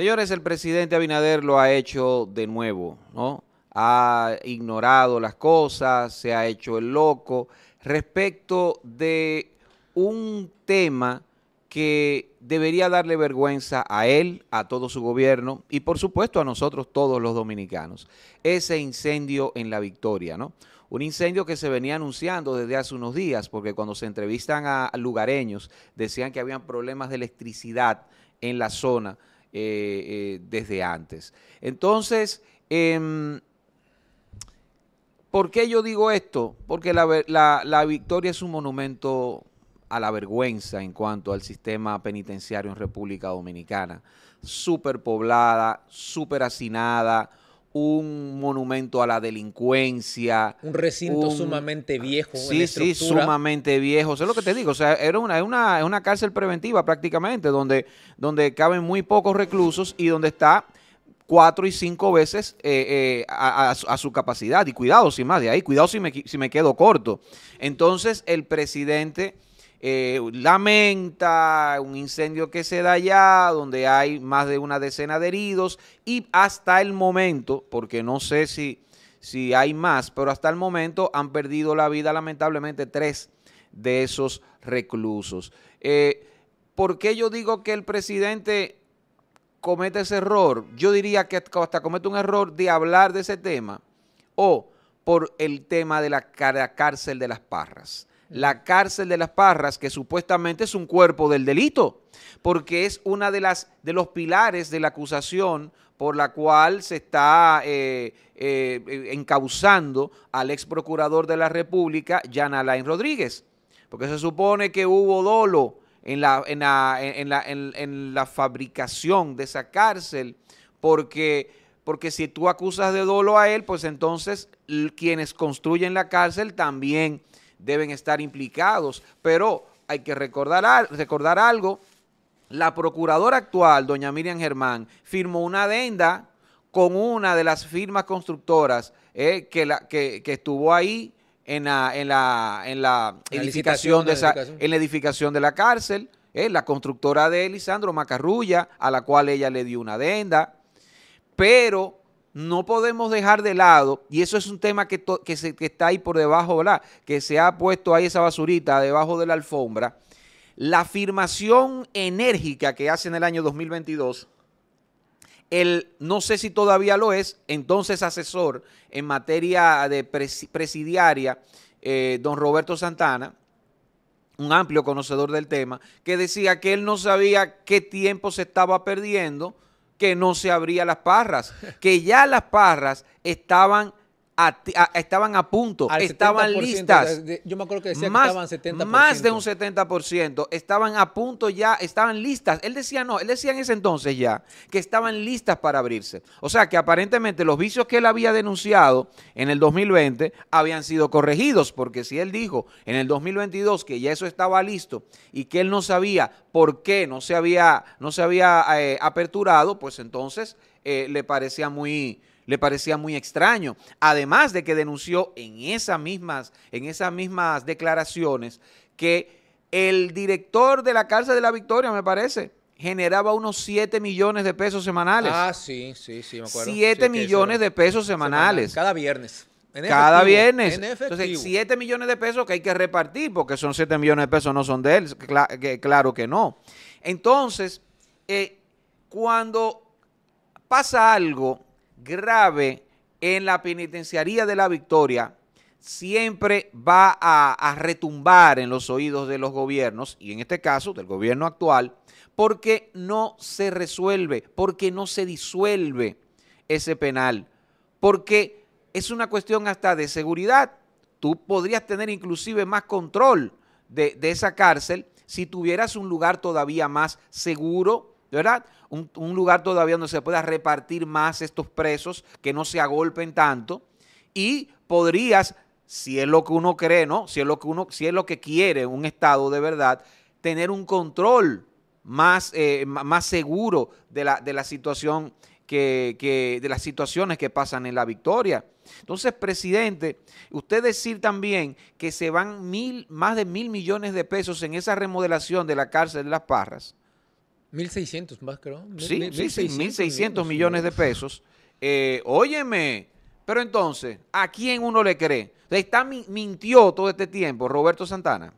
Señores, el presidente Abinader lo ha hecho de nuevo, ¿no? Ha ignorado las cosas, se ha hecho el loco respecto de un tema que debería darle vergüenza a él, a todo su gobierno y por supuesto a nosotros todos los dominicanos. Ese incendio en la victoria, ¿no? Un incendio que se venía anunciando desde hace unos días, porque cuando se entrevistan a lugareños decían que habían problemas de electricidad en la zona eh, eh, desde antes. Entonces, em, ¿por qué yo digo esto? Porque la, la victoria es un monumento a la vergüenza en cuanto al sistema penitenciario en República Dominicana. superpoblada poblada, súper hacinada, un monumento a la delincuencia. Un recinto sumamente viejo. Sí, sí, sumamente viejo. Eso es lo que te digo. O sea, era una, cárcel preventiva prácticamente, donde, donde caben muy pocos reclusos y donde está cuatro y cinco veces eh, eh, a, su capacidad. Y cuidado, sin más de ahí, cuidado si me, si me quedo corto. Entonces, el presidente eh, lamenta un incendio que se da allá, donde hay más de una decena de heridos y hasta el momento, porque no sé si, si hay más, pero hasta el momento han perdido la vida lamentablemente tres de esos reclusos. Eh, ¿Por qué yo digo que el presidente comete ese error? Yo diría que hasta comete un error de hablar de ese tema o por el tema de la cárcel de las parras la cárcel de las Parras, que supuestamente es un cuerpo del delito, porque es una de las de los pilares de la acusación por la cual se está eh, eh, encauzando al ex procurador de la República, Jan Alain Rodríguez, porque se supone que hubo dolo en la, en la, fabricación de esa cárcel, porque porque si tú acusas de dolo a él, pues entonces quienes construyen la cárcel también deben estar implicados, pero hay que recordar, recordar algo, la procuradora actual, doña Miriam Germán, firmó una adenda con una de las firmas constructoras eh, que, la, que, estuvo ahí en la, en la, edificación de esa, en la edificación de la cárcel, eh, la constructora de Elisandro Macarrulla, a la cual ella le dio una adenda, pero no podemos dejar de lado, y eso es un tema que, que está ahí por debajo, ¿verdad? Que se ha puesto ahí esa basurita debajo de la alfombra, la afirmación enérgica que hace en el año 2022 el no sé si todavía lo es, entonces asesor en materia de presidiaria, eh, don Roberto Santana, un amplio conocedor del tema, que decía que él no sabía qué tiempo se estaba perdiendo que no se abría las parras, que ya las parras estaban estaban a punto, estaban listas. yo me acuerdo que decía más, que estaban 70%. Más de un 70%, estaban a punto ya, estaban listas. Él decía no, él decía en ese entonces ya que estaban listas para abrirse. O sea que aparentemente los vicios que él había denunciado en el 2020 habían sido corregidos, porque si él dijo en el 2022 que ya eso estaba listo y que él no sabía por qué no se había, no se había eh, aperturado, pues entonces eh, le parecía muy le parecía muy extraño. Además de que denunció en esas mismas, en esas mismas declaraciones que el director de la cárcel de la Victoria, me parece, generaba unos 7 millones de pesos semanales. Ah, sí, sí, sí, me acuerdo. 7 millones de pesos semanales. cada viernes. cada viernes. En Entonces, 7 millones de pesos que hay que repartir, porque son 7 millones de pesos, no son de él, claro que no. Entonces, eh, cuando pasa algo grave en la penitenciaría de la Victoria siempre va a, retumbar en los oídos de los gobiernos, y en este caso del gobierno actual, porque no se resuelve, porque no se disuelve ese penal, porque es una cuestión hasta de seguridad. Tú podrías tener inclusive más control de, de esa cárcel si tuvieras un lugar todavía más seguro, ¿verdad? Un, lugar todavía donde se pueda repartir más estos presos, que no se agolpen tanto. Y podrías, si es lo que uno cree, ¿no? Si es lo que uno, si es lo que quiere un Estado de verdad, tener un control más, eh, más seguro de la, de situación que, de las situaciones que pasan en la victoria. Entonces, presidente, usted decir también que se van mil, más de mil millones de pesos en esa remodelación de la cárcel de Las Parras 1.600 más, creo. Sí, 1.600 millones, de pesos. Eh, óyeme, pero entonces, ¿a quién uno le cree? Está mintió todo este tiempo Roberto Santana.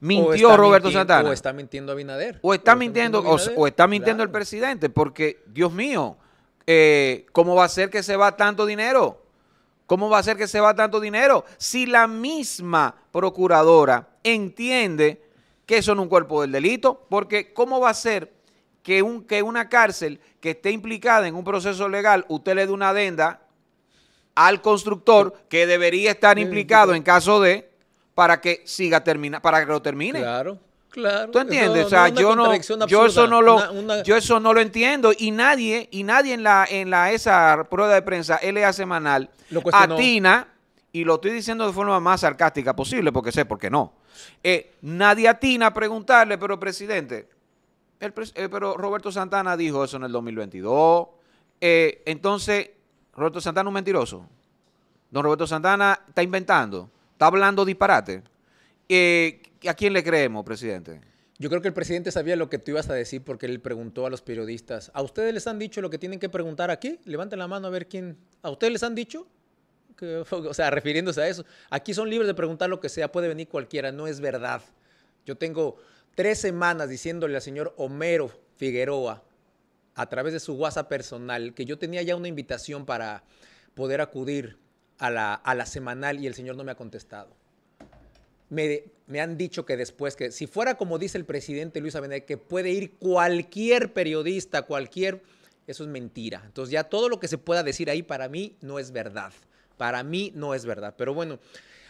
Mintió Roberto Santana. O está mintiendo Abinader. O está, mintiendo, o, está mintiendo el presidente, porque, Dios mío, eh, ¿cómo va a ser que se va tanto dinero? ¿Cómo va a ser que se va tanto dinero? Si la misma procuradora entiende que son un cuerpo del delito, porque ¿cómo va a ser que, un, que una cárcel que esté implicada en un proceso legal, usted le dé una adenda al constructor que debería estar implicado en caso de para que siga termina para que lo termine. Claro. Claro. ¿Tú entiendes? yo no yo eso no lo yo eso no lo entiendo y nadie y nadie en la en la esa prueba de prensa LA semanal atina y lo estoy diciendo de forma más sarcástica posible porque sé por qué no. Eh, nadie atina a preguntarle, pero presidente, eh, pero Roberto Santana dijo eso en el 2022. Eh, entonces, Roberto Santana es un mentiroso. Don Roberto Santana está inventando, está hablando disparate. ¿A quién le creemos, presidente? Yo creo que el presidente sabía lo que tú ibas a decir porque él preguntó a los periodistas. ¿A ustedes les han dicho lo que tienen que preguntar aquí? Levanten la mano a ver quién. ¿A ustedes les han dicho? o sea, refiriéndose a eso. Aquí son libres de preguntar lo que sea, puede venir cualquiera, no es verdad. Yo tengo tres semanas diciéndole al señor Homero Figueroa, a través de su WhatsApp personal, que yo tenía ya una invitación para poder acudir a la, a semanal y el señor no me ha contestado. Me, me, han dicho que después, que si fuera como dice el presidente Luis Abinader, que puede ir cualquier periodista, cualquier... Eso es mentira. Entonces ya todo lo que se pueda decir ahí para mí no es verdad. Para mí no es verdad, pero bueno.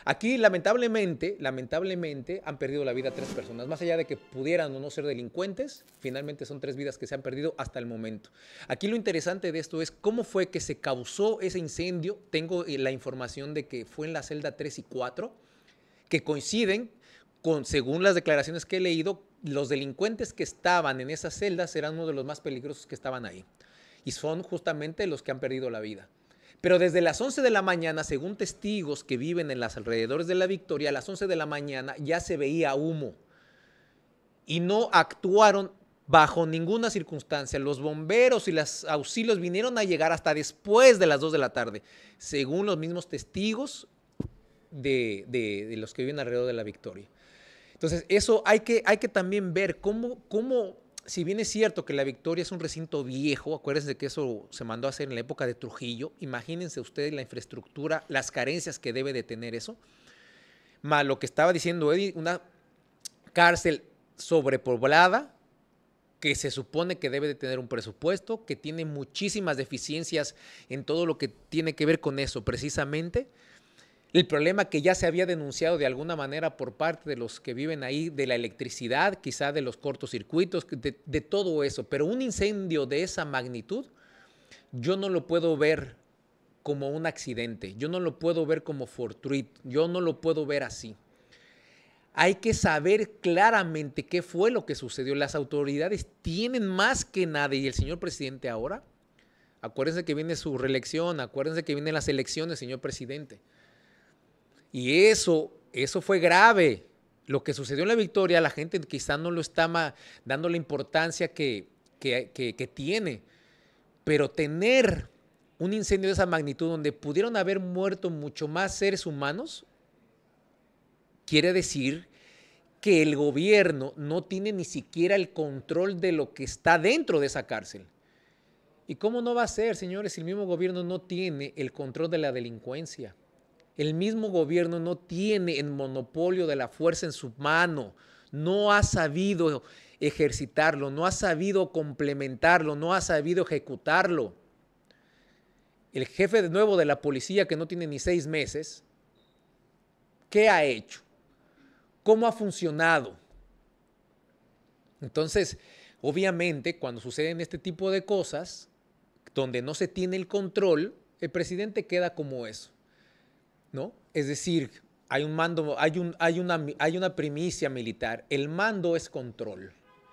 Aquí lamentablemente, lamentablemente han perdido la vida tres personas. Más allá de que pudieran o no ser delincuentes, finalmente son tres vidas que se han perdido hasta el momento. Aquí lo interesante de esto es cómo fue que se causó ese incendio. Tengo eh, la información de que fue en la celda 3 y 4, que coinciden con, según las declaraciones que he leído, los delincuentes que estaban en esas celdas eran uno de los más peligrosos que estaban ahí. Y son justamente los que han perdido la vida. Pero desde las 11 de la mañana, según testigos que viven en los alrededores de la Victoria, a las 11 de la mañana ya se veía humo. Y no actuaron bajo ninguna circunstancia. Los bomberos y los auxilios vinieron a llegar hasta después de las 2 de la tarde, según los mismos testigos de, los que viven alrededor de la Victoria. Entonces, eso hay que, hay que también ver cómo, cómo si bien es cierto que la Victoria es un recinto viejo, acuérdense que eso se mandó a hacer en la época de Trujillo, imagínense ustedes la infraestructura, las carencias que debe de tener eso, más lo que estaba diciendo Eddie, una cárcel sobrepoblada, que se supone que debe de tener un presupuesto, que tiene muchísimas deficiencias en todo lo que tiene que ver con eso precisamente el problema que ya se había denunciado de alguna manera por parte de los que viven ahí, de la electricidad, quizá de los cortocircuitos, de, todo eso. Pero un incendio de esa magnitud, yo no lo puedo ver como un accidente, yo no lo puedo ver como fortuito, yo no lo puedo ver así. Hay que saber claramente qué fue lo que sucedió. Las autoridades tienen más que nada, y el señor presidente ahora, acuérdense que viene su reelección, acuérdense que vienen las elecciones, señor presidente. Y eso, eso fue grave. Lo que sucedió en la victoria, la gente quizás no lo está dando la importancia que, que tiene. Pero tener un incendio de esa magnitud donde pudieron haber muerto mucho más seres humanos, quiere decir que el gobierno no tiene ni siquiera el control de lo que está dentro de esa cárcel. ¿Y cómo no va a ser, señores, si el mismo gobierno no tiene el control de la delincuencia? El mismo gobierno no tiene el monopolio de la fuerza en su mano, no ha sabido ejercitarlo, no ha sabido complementarlo, no ha sabido ejecutarlo. El jefe de nuevo de la policía que no tiene ni seis meses, ¿qué ha hecho? ¿Cómo ha funcionado? Entonces, obviamente, cuando suceden este tipo de cosas, donde no se tiene el control, el presidente queda como eso, es decir, hay un mando, hay, una, hay una primicia militar. El mando es control.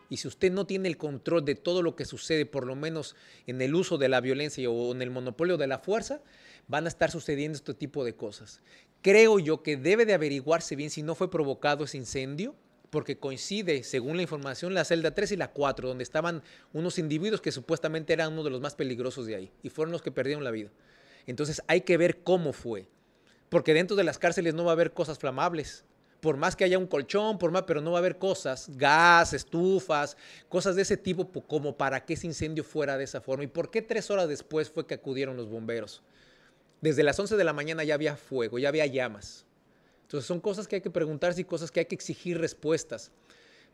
Y si usted no tiene el control de todo lo que sucede, por lo menos en el uso de la violencia o en el monopolio de la fuerza, van a estar sucediendo este tipo de cosas. Creo yo que debe de averiguarse bien si no fue provocado ese incendio, porque coincide, según la información, la celda 3 y la 4, donde estaban unos individuos que supuestamente eran uno de los más peligrosos de ahí y fueron los que perdieron la vida. Entonces hay que ver cómo fue porque dentro de las cárceles no va a haber cosas flamables. Por más que haya un colchón, por más, pero no va a haber cosas, gas, estufas, cosas de ese tipo, como para que ese incendio fuera de esa forma. ¿Y por qué tres horas después fue que acudieron los bomberos? Desde las 11 de la mañana ya había fuego, ya había llamas. Entonces son cosas que hay que preguntarse y cosas que hay que exigir respuestas.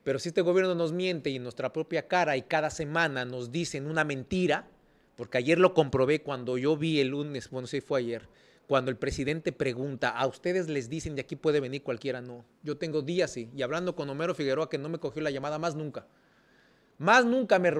Pero si este gobierno nos miente y en nuestra propia cara y cada semana nos dicen una mentira, porque ayer lo comprobé cuando yo vi el lunes, bueno, sí fue ayer, cuando el presidente pregunta, a ustedes les dicen de aquí puede venir cualquiera, no. Yo tengo días y hablando con Homero Figueroa que no me cogió la llamada más nunca. Más nunca me,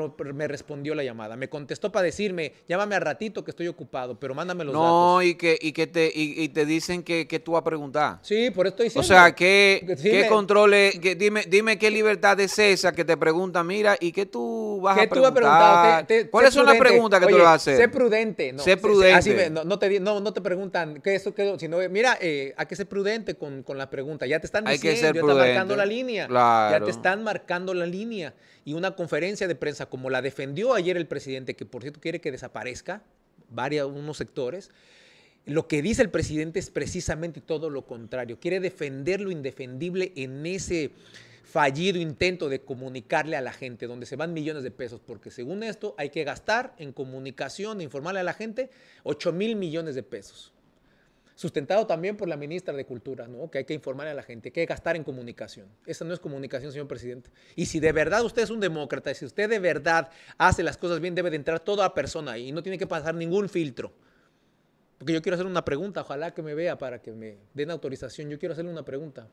respondió la llamada. Me contestó para decirme, llámame al ratito que estoy ocupado, pero mándame los datos. No, y que, y que te, y, te dicen que, tú vas a preguntar. Sí, por esto diciendo. O sea, que, ¿qué dime, dime qué libertad es esa que te pregunta, mira, ¿y qué tú vas a preguntar? Tú vas a preguntar ¿Cuáles son las preguntas que tú vas a hacer? Sé prudente. No, sé prudente. Así no, te, no, no, te preguntan, ¿qué eso, qué, sino, mira, eh, hay que ser prudente con, con, la pregunta. Ya te están diciendo, ya Están marcando la línea. Ya te están marcando la línea. Y una conferencia de prensa como la defendió ayer el presidente, que por cierto quiere que desaparezca varios, unos sectores, lo que dice el presidente es precisamente todo lo contrario. Quiere defender lo indefendible en ese fallido intento de comunicarle a la gente, donde se van millones de pesos, porque según esto hay que gastar en comunicación, informarle a la gente 8 mil millones de pesos sustentado también por la ministra de Cultura, ¿no? que hay que informar a la gente, que hay que gastar en comunicación. Esa no es comunicación, señor presidente. Y si de verdad usted es un demócrata, si usted de verdad hace las cosas bien, debe de entrar toda persona y no tiene que pasar ningún filtro. Porque yo quiero hacer una pregunta, ojalá que me vea para que me den autorización. Yo quiero hacerle una pregunta.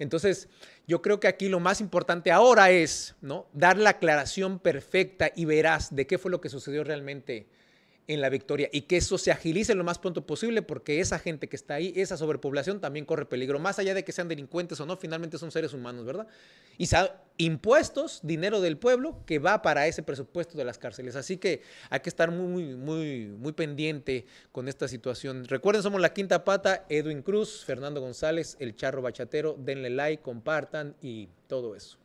Entonces, yo creo que aquí lo más importante ahora es ¿no? dar la aclaración perfecta y veraz de qué fue lo que sucedió realmente en la victoria y que eso se agilice lo más pronto posible porque esa gente que está ahí, esa sobrepoblación también corre peligro, más allá de que sean delincuentes o no, finalmente son seres humanos, ¿verdad? Y impuestos, dinero del pueblo que va para ese presupuesto de las cárceles. Así que hay que estar muy, muy, muy pendiente con esta situación. Recuerden, somos la quinta pata, Edwin Cruz, Fernando González, el charro bachatero, denle like, compartan y todo eso.